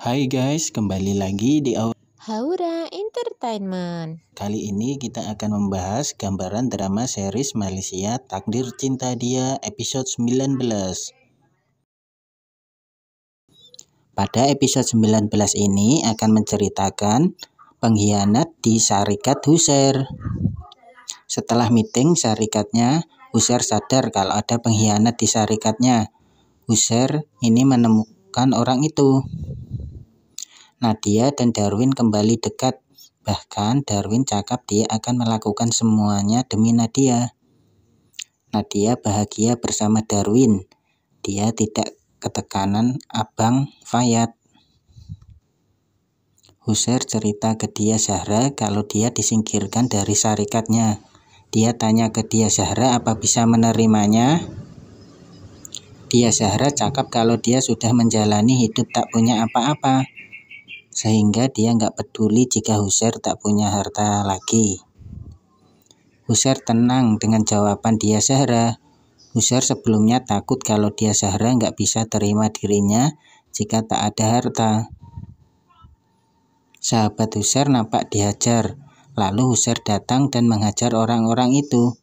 Hai guys, kembali lagi di Haura Entertainment. Kali ini kita akan membahas gambaran drama series Malaysia Takdir Cinta Dia episode 19. Pada episode 19 ini akan menceritakan pengkhianat di Syarikat Husser. Setelah meeting syarikatnya, Husser sadar kalau ada pengkhianat di syarikatnya. Husser ini menemukan orang itu Nadia dan Darwin kembali dekat. Bahkan Darwin cakap dia akan melakukan semuanya demi Nadia. Nadia bahagia bersama Darwin. Dia tidak ketekanan abang Fayat. Husser cerita ke dia Zahra kalau dia disingkirkan dari syarikatnya. Dia tanya ke dia Zahra apa bisa menerimanya. Dia Zahra cakap kalau dia sudah menjalani hidup tak punya apa-apa sehingga dia nggak peduli jika Husser tak punya harta lagi. Husser tenang dengan jawaban dia Zahra. Husser sebelumnya takut kalau dia Zahra nggak bisa terima dirinya jika tak ada harta. Sahabat Husser nampak dihajar, lalu Husser datang dan menghajar orang-orang itu.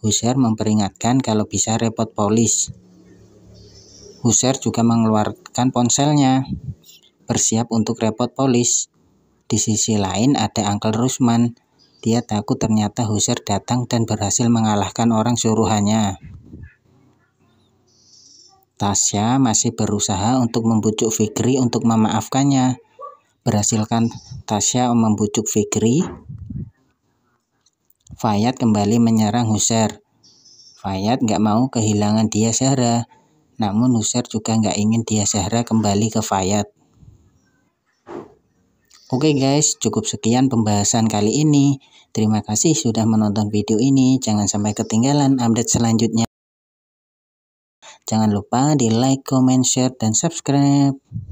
Husser memperingatkan kalau bisa repot polis. Husser juga mengeluarkan ponselnya bersiap untuk repot polis. Di sisi lain ada Uncle Rusman. Dia takut ternyata Husser datang dan berhasil mengalahkan orang suruhannya. Tasya masih berusaha untuk membujuk Fikri untuk memaafkannya. Berhasilkan Tasya membujuk Fikri. Fayat kembali menyerang Husser. Fayat nggak mau kehilangan dia Syahra. Namun Husser juga nggak ingin dia Syahra kembali ke Fayat. Oke guys, cukup sekian pembahasan kali ini. Terima kasih sudah menonton video ini. Jangan sampai ketinggalan update selanjutnya. Jangan lupa di like, comment, share, dan subscribe.